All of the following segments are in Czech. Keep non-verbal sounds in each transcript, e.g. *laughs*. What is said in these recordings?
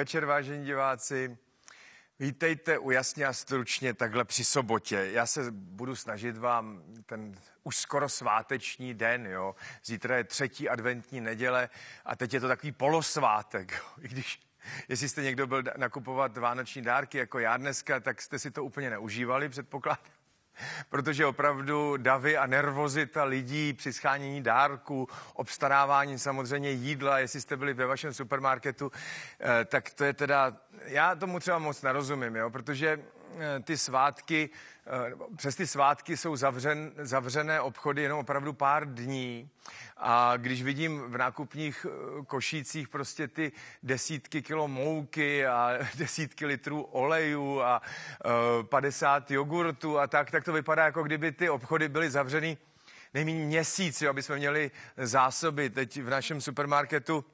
večer, vážení diváci. Vítejte u Jasně a stručně takhle při sobotě. Já se budu snažit vám ten už skoro sváteční den, jo. Zítra je třetí adventní neděle a teď je to takový polosvátek, jo. i když Jestli jste někdo byl nakupovat vánoční dárky jako já dneska, tak jste si to úplně neužívali, předpokládám. Protože opravdu davy a nervozita lidí při schánění dárků, obstarávání samozřejmě jídla, jestli jste byli ve vašem supermarketu, eh, tak to je teda, já tomu třeba moc nerozumím, jo, protože Eh, ty svátky, eh, přes ty svátky jsou zavřen, zavřené obchody jenom opravdu pár dní. A když vidím v nákupních eh, košících prostě ty desítky kilo mouky a *laughs* desítky litrů olejů a 50 jogurtů a tak, tak to vypadá, jako kdyby ty obchody byly zavřeny nejméně měsíc, jo, aby jsme měli zásoby. Teď v našem supermarketu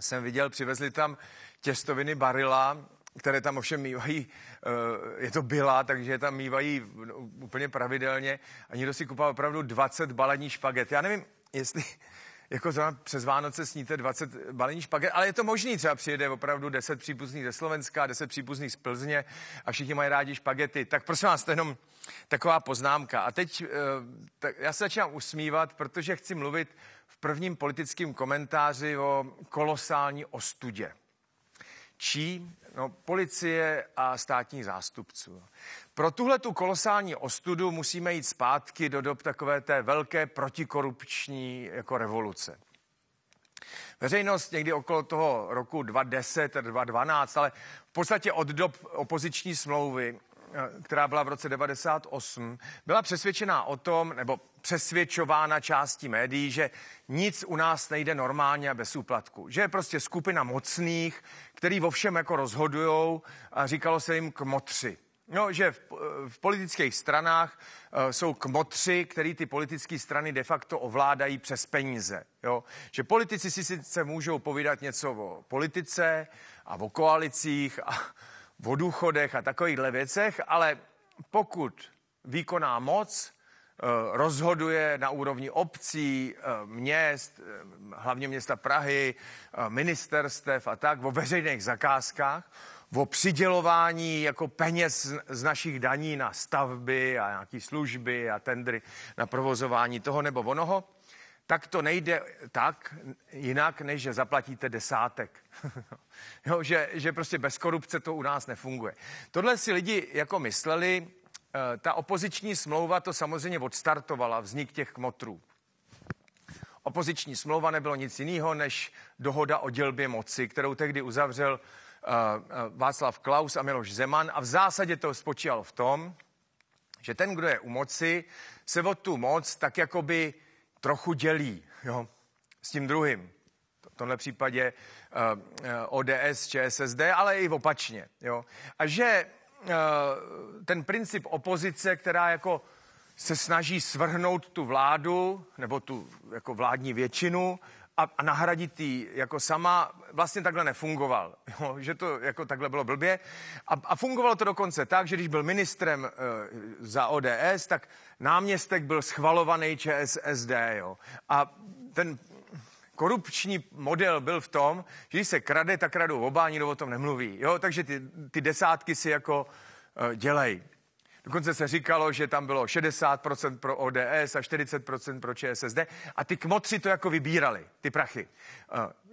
jsem viděl, přivezli tam těstoviny barila které tam ovšem mývají, eh, je to byla, takže tam mývají no, úplně pravidelně a někdo si kupá opravdu 20 balení špaget. Já nevím, jestli jako zrovna přes Vánoce sníte 20 balení špaget, ale je to možný, třeba přijede opravdu 10 příbuzných ze Slovenska, 10 příbuzných z Plzně a všichni mají rádi špagety. Tak prosím vás, to je jenom taková poznámka. A teď eh, tak já se začínám usmívat, protože chci mluvit v prvním politickém komentáři o kolosální ostudě čí No, policie a státních zástupců. Pro tuhle tu kolosální ostudu musíme jít zpátky do dob takové té velké protikorupční jako revoluce. Veřejnost někdy okolo toho roku 2010, 2012, ale v podstatě od dob opoziční smlouvy Eh, která byla v roce 98, byla přesvědčená o tom, nebo přesvědčována částí médií, že nic u nás nejde normálně a bez úplatku. Že je prostě skupina mocných, který o všem jako rozhodujou a říkalo se jim kmotři. No, že v, eh, v politických stranách uh, jsou kmotři, který ty politické strany de facto ovládají přes peníze. Jo? Že politici si sice můžou povídat něco o politice a o koalicích a, o důchodech a takovýchhle věcech, ale pokud výkonná moc eh, rozhoduje na úrovni obcí, eh, měst, eh, hlavně města Prahy, ministerstev a tak, o veřejných zakázkách, o přidělování jako peněz z našich daní na stavby a nějaké služby a tendry na provozování toho nebo onoho, tak to nejde tak jinak, než že zaplatíte desátek. *laughs* jo, že, že prostě bez korupce to u nás nefunguje. Tohle si lidi jako mysleli, eh, ta opoziční smlouva to samozřejmě odstartovala, vznik těch kmotrů. Opoziční smlouva nebylo nic jiného než dohoda o dělbě moci, kterou tehdy uzavřel eh, eh, Václav Klaus a Miloš Zeman a v zásadě to spočívalo v tom, že ten, kdo je u moci, se o tu moc tak jakoby trochu dělí jo, s tím druhým. V tomhle případě eh, ODS, ČSSD, ale i opačně. Jo. A že eh, ten princip opozice, která jako se snaží svrhnout tu vládu nebo tu jako vládní většinu a, a nahradit ji jako sama, vlastně takhle nefungoval. *laughs* Jo, že to jako takhle bylo blbě. A, a fungovalo to dokonce tak, že když byl ministrem e, za ODS, tak náměstek byl schvalovaný ČSSD. Jo. A ten korupční model byl v tom, že když se krade, tak kradou oba, nikdo o tom nemluví. Jo? Takže ty, ty desátky si jako e, dělej. Dokonce se říkalo, že tam bylo 60% pro ODS a 40% pro ČSSD. A ty kmotři to jako vybírali, ty prachy. Eh,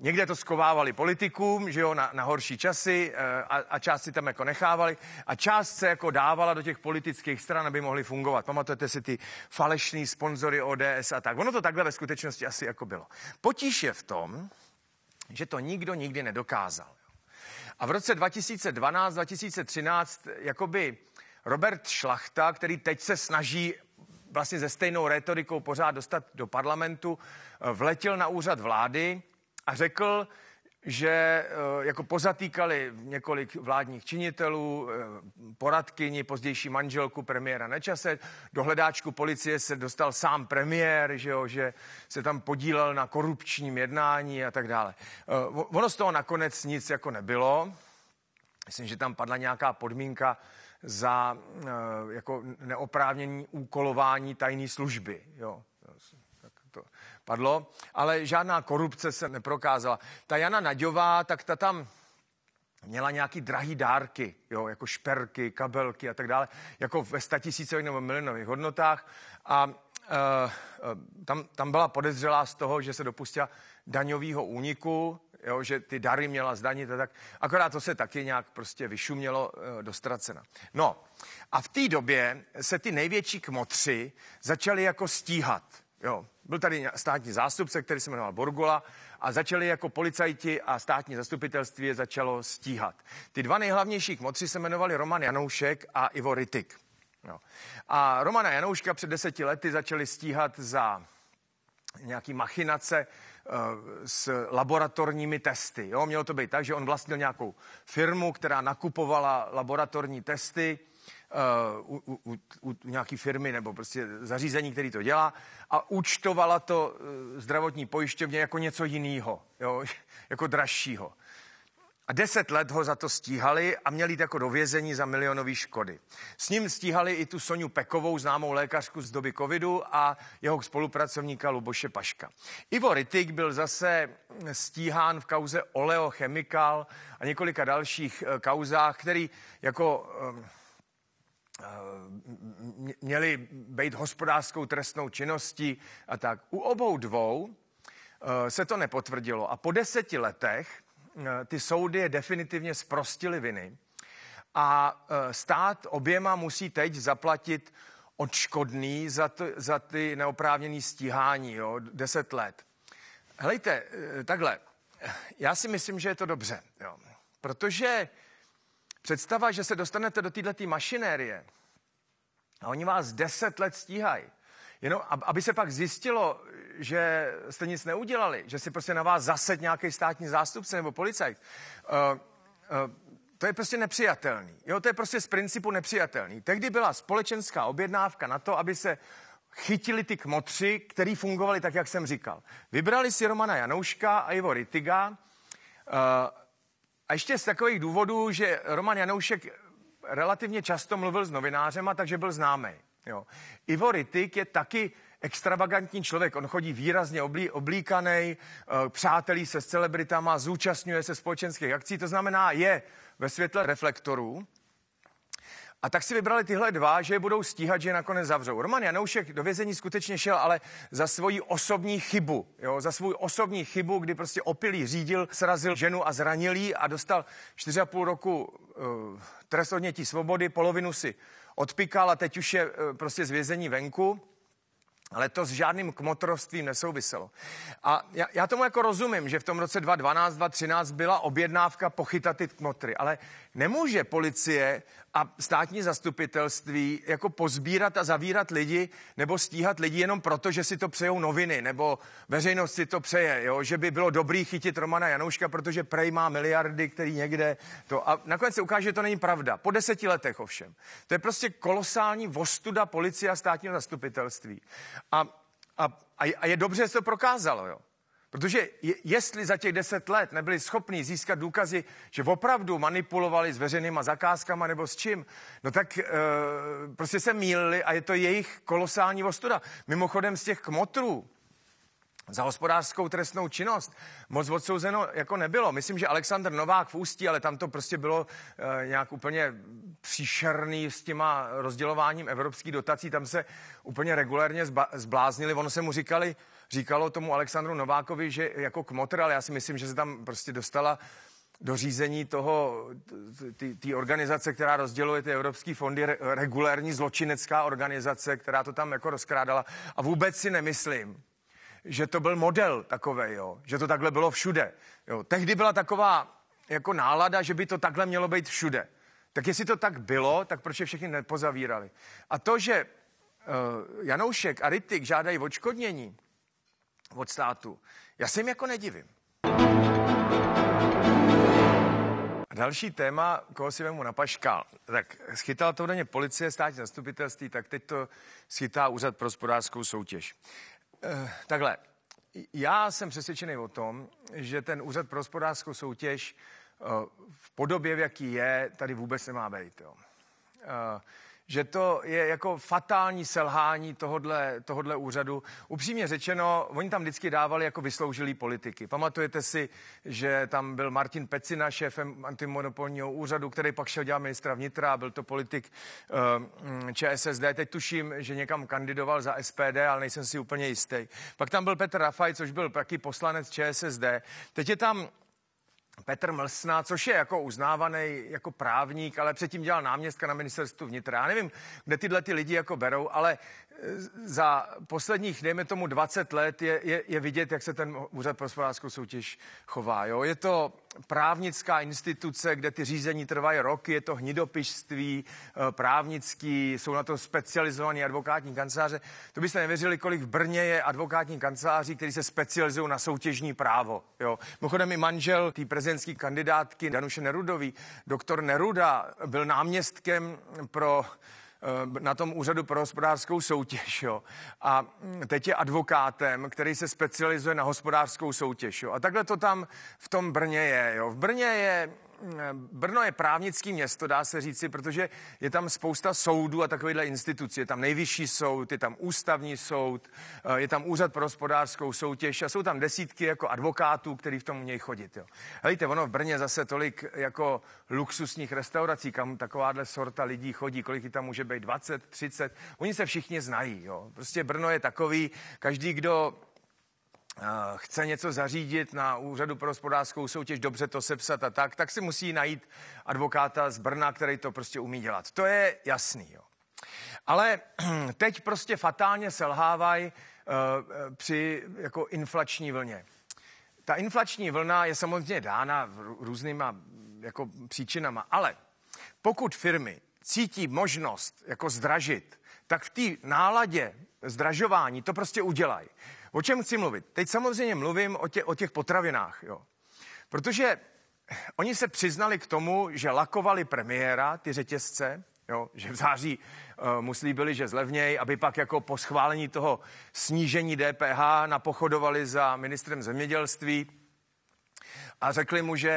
někde to skovávali politikům, že jo, na, na horší časy eh, a, a část si tam jako nechávali. A část se jako dávala do těch politických stran, aby mohly fungovat. Pamatujete si ty falešní sponzory ODS a tak. Ono to takhle ve skutečnosti asi jako bylo. Potíž je v tom, že to nikdo nikdy nedokázal. A v roce 2012-2013 jakoby Robert Šlachta, který teď se snaží vlastně se stejnou retorikou pořád dostat do parlamentu, eh, vletěl na úřad vlády a řekl, že eh, jako pozatýkali několik vládních činitelů, eh, poradkyni, pozdější manželku premiéra Nečase, do hledáčku policie se dostal sám premiér, že, jo, že se tam podílel na korupčním jednání a tak dále. Ono z toho nakonec nic jako nebylo. Myslím, že tam padla nějaká podmínka, za eh, jako neoprávnění úkolování tajné služby. Jo, tak to padlo. Ale žádná korupce se neprokázala. Ta Jana Naďová, tak ta tam měla nějaký drahý dárky, jo, jako šperky, kabelky a tak dále, jako ve statisícových nebo milionových hodnotách. A e, tam, tam byla podezřelá z toho, že se dopustila daňového úniku, jo, že ty dary měla zdanit a tak. Akorát to se taky nějak prostě vyšumělo eh, do ztracena. No a v té době se ty největší kmotři začali jako stíhat. Jo. Byl tady státní zástupce, který se jmenoval Borgula a začali jako policajti a státní zastupitelství je začalo stíhat. Ty dva nejhlavnější kmotři se jmenovali Roman Janoušek a Ivo Rytik. Jo. A Romana Janouška před deseti lety začali stíhat za nějaký machinace Eh, s laboratorními testy. Jo, mělo to být tak, že on vlastnil nějakou firmu, která nakupovala laboratorní testy eh, u, u, u, u nějaké firmy nebo prostě zařízení, který to dělá a účtovala to eh, zdravotní pojišťovně jako něco jiného, *laughs* jako dražšího. A deset let ho za to stíhali a měli jít jako do vězení za milionové škody. S ním stíhali i tu Soniu Pekovou, známou lékařku z doby covidu a jeho spolupracovníka Luboše Paška. Ivo Rytik byl zase stíhán v kauze Oleo Chemical a několika dalších eh, kauzách, který jako eh, eh, měli být hospodářskou trestnou činností a tak. U obou dvou se to nepotvrdilo a po deseti letech Eh, ty soudy je definitivně zprostily viny a eh, stát oběma musí teď zaplatit odškodný za, to, za ty neoprávněné stíhání, jo, deset let. Helejte, eh, takhle, já si myslím, že je to dobře, jo, protože představa, že se dostanete do této mašinérie a oni vás deset let stíhají, jenom aby se pak zjistilo, že jste nic neudělali, že si prostě na vás zased nějaký státní zástupce nebo policajt. Uh, uh, to je prostě nepřijatelný. Jo, to je prostě z principu nepřijatelný. Tehdy byla společenská objednávka na to, aby se chytili ty kmotři, který fungovali tak, jak jsem říkal. Vybrali si Romana Janouška a Ivo Rytiga. Uh, a ještě z takových důvodů, že Roman Janoušek relativně často mluvil s novinářema, takže byl známý. Jo. Ivo Rytik je taky extravagantní člověk. On chodí výrazně oblí, oblíkaný, eh, přátelí se s celebritama, zúčastňuje se společenských akcí, to znamená, je ve světle reflektorů. A tak si vybrali tyhle dva, že je budou stíhat, že je nakonec zavřou. Roman Janoušek do vězení skutečně šel, ale za svoji osobní chybu. Jo? Za svou osobní chybu, kdy prostě opilý řídil, srazil ženu a zranil jí a dostal 4,5 roku uh, trest odnětí svobody, polovinu si odpikal a teď už je uh, prostě z vězení venku. Ale to s žádným kmotrovstvím nesouviselo. A já, já tomu jako rozumím, že v tom roce 2012, 2013 byla objednávka pochytatit kmotry, ale Nemůže policie a státní zastupitelství jako pozbírat a zavírat lidi nebo stíhat lidi jenom proto, že si to přejou noviny nebo veřejnost si to přeje, jo? že by bylo dobrý chytit Romana Janouška, protože prej má miliardy, který někde to. A nakonec se ukáže, že to není pravda. Po deseti letech ovšem. To je prostě kolosální vostuda policie a státního zastupitelství. A, a, a je dobře, že se to prokázalo. Jo? Protože jestli za těch deset let nebyli schopni získat důkazy, že opravdu manipulovali s veřejnýma zakázkama nebo s čím, no tak e, prostě se mýlili a je to jejich kolosální ostuda. Mimochodem z těch kmotrů, za hospodářskou trestnou činnost moc odsouzeno jako nebylo. Myslím, že Alexander Novák v Ústí, ale tam to prostě bylo e, nějak úplně příšerný s těma rozdělováním evropských dotací. Tam se úplně regulérně zba, zbláznili. Ono se mu říkali, říkalo tomu Aleksandru Novákovi, že jako kmotr, ale já si myslím, že se tam prostě dostala do řízení toho, té organizace, která rozděluje ty evropské fondy, re, regulérní zločinecká organizace, která to tam jako rozkrádala. A vůbec si nemyslím, že to byl model takový, jo, že to takhle bylo všude. Jo. Tehdy byla taková jako nálada, že by to takhle mělo být všude. Tak jestli to tak bylo, tak proč je všechny nepozavírali? A to, že uh, Janoušek a Rytik žádají odškodnění od státu, já se jim jako nedivím. A další téma, koho si vemu na paškal. Tak schytala to údajně policie, státní zastupitelství, tak teď to schytá úřad pro hospodářskou soutěž. Eh, takhle. Já jsem přesvědčený o tom, že ten úřad pro hospodářskou soutěž eh, v podobě, v jaký je, tady vůbec nemá být. Jo. Eh, že to je jako fatální selhání tohodle, tohodle úřadu. Upřímně řečeno, oni tam vždycky dávali jako vysloužilý politiky. Pamatujete si, že tam byl Martin Pecina, šéfem antimonopolního úřadu, který pak šel dělat ministra vnitra, byl to politik eh, ČSSD. Teď tuším, že někam kandidoval za SPD, ale nejsem si úplně jistý. Pak tam byl Petr Rafaj, což byl taky poslanec ČSSD. Teď je tam Petr Mlsna, což je jako uznávaný jako právník, ale předtím dělal náměstka na ministerstvu vnitra. Já nevím, kde tyhle ty lidi jako berou, ale za posledních, dejme tomu, 20 let je, je, je vidět, jak se ten úřad pro hospodářskou soutěž chová. Jo? Je to právnická instituce, kde ty řízení trvají roky, je to hnidopišství eh, právnický, jsou na to specializovaní advokátní kanceláře. To byste nevěřili, kolik v Brně je advokátní kanceláří, který se specializují na soutěžní právo. Jo? Mimochodem i manžel té prezidentské kandidátky Danuše Nerudový, doktor Neruda, byl náměstkem pro Eh, na tom úřadu pro hospodářskou soutěž. Jo. A mm, teď je advokátem, který se specializuje na hospodářskou soutěž. Jo. A takhle to tam v tom Brně je. Jo. V Brně je Eh, Brno je právnický město, dá se říci, protože je tam spousta soudů a takovýchhle institucí. Je tam nejvyšší soud, je tam ústavní soud, eh, je tam úřad pro hospodářskou soutěž a jsou tam desítky jako advokátů, který v tom mějí chodit. Jo. Helejte, ono v Brně zase tolik jako luxusních restaurací, kam takováhle sorta lidí chodí, kolik tam může být, 20, 30. Oni se všichni znají. Jo. Prostě Brno je takový, každý, kdo chce něco zařídit na úřadu pro hospodářskou soutěž, dobře to sepsat a tak, tak si musí najít advokáta z Brna, který to prostě umí dělat. To je jasný. Jo. Ale *clears throat* teď prostě fatálně selhávají uh, eh, eh, při jako inflační vlně. Ta inflační vlna je samozřejmě dána různýma jako příčinama, ale pokud firmy cítí možnost jako zdražit, tak v té náladě zdražování to prostě udělají. O čem chci mluvit? Teď samozřejmě mluvím o, tě, o těch potravinách, jo. Protože oni se přiznali k tomu, že lakovali premiéra, ty řetězce, jo, že v září uh, mu byli, že zlevněj, aby pak jako po schválení toho snížení DPH napochodovali za ministrem zemědělství a řekli mu, že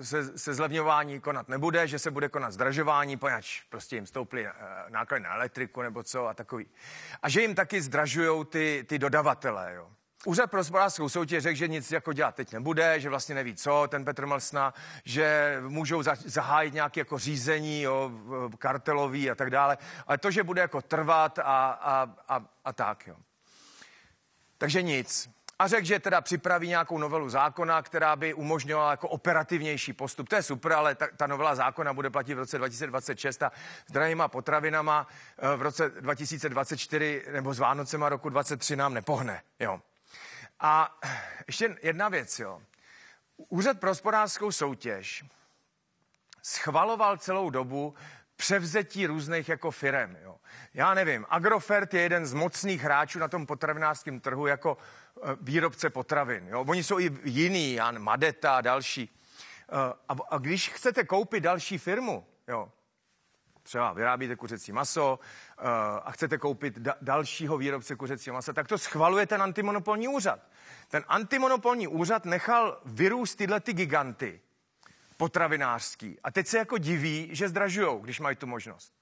eh, se, se zlevňování konat nebude, že se bude konat zdražování, poněvadž prostě jim stouply eh, náklady na elektriku nebo co a takový. A že jim taky zdražují ty, ty dodavatele, jo. Úřad pro hospodářskou soutěž řekl, že nic jako dělat teď nebude, že vlastně neví co, ten Petr Malsna, že můžou zahájit nějaké jako řízení jo, kartelový a tak dále, ale to, že bude jako trvat a, a, a, a tak. Jo. Takže nic a řekl, že teda připraví nějakou novelu zákona, která by umožňovala jako operativnější postup. To je super, ale ta, ta novela zákona bude platit v roce 2026 a s drahýma potravinama eh, v roce 2024 nebo s Vánocema roku 2023 nám nepohne. Jo. A ještě jedna věc, jo. Úřad pro hospodářskou soutěž schvaloval celou dobu převzetí různých jako firem. Jo. Já nevím, Agrofert je jeden z mocných hráčů na tom potravinářském trhu jako eh, výrobce potravin. Jo. Oni jsou i jiný, Jan Madeta a další. Eh, a, a když chcete koupit další firmu, jo, třeba vyrábíte kuřecí maso eh, a chcete koupit da- dalšího výrobce kuřecího masa, tak to schvaluje ten antimonopolní úřad. Ten antimonopolní úřad nechal vyrůst tyhle ty giganty potravinářský. A teď se jako diví, že zdražujou, když mají tu možnost.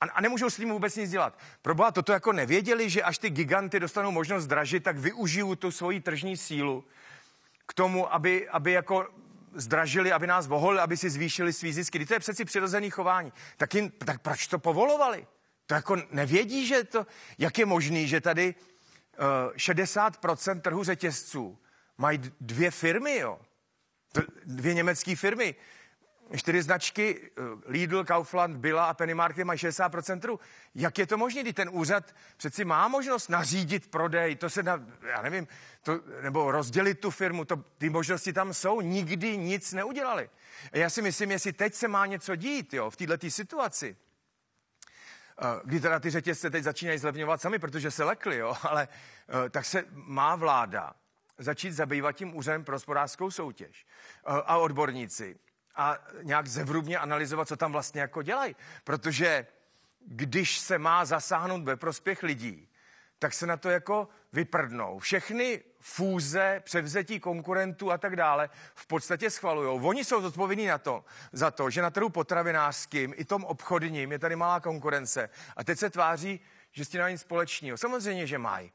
A, a nemůžou s tím vůbec nic dělat. Proboha, toto jako nevěděli, že až ty giganty dostanou možnost zdražit, tak využijou tu svoji tržní sílu k tomu, aby, aby jako zdražili, aby nás voholili, aby si zvýšili svý zisky. To je přeci přirozený chování. Tak, jim, tak proč to povolovali? To jako nevědí, že to, jak je možný, že tady uh, eh, 60% trhu řetězců mají dvě firmy, jo? dvě německé firmy, čtyři značky eh, Lidl, Kaufland, Bila a Pennymarket mají 60% trhu. Jak je to možné, když ten úřad přeci má možnost nařídit prodej, to se, na, já nevím, to, nebo rozdělit tu firmu, to, ty možnosti tam jsou, nikdy nic neudělali. A já si myslím, jestli teď se má něco dít jo, v této situaci, eh, kdy teda ty řetězce teď začínají zlevňovat sami, protože se lekli, jo, *laughs* ale eh, tak se má vláda začít zabývat tím úřadem pro hospodářskou soutěž eh, a odborníci a nějak zevrubně analyzovat, co tam vlastně jako dělají. Protože když se má zasáhnout ve prospěch lidí, tak se na to jako vyprdnou. Všechny fúze, převzetí konkurentů a tak dále v podstatě schvalují. Oni jsou zodpovědní na to, za to, že na trhu potravinářským i tom obchodním je tady malá konkurence. A teď se tváří, že s tím nic společného. Samozřejmě, že mají.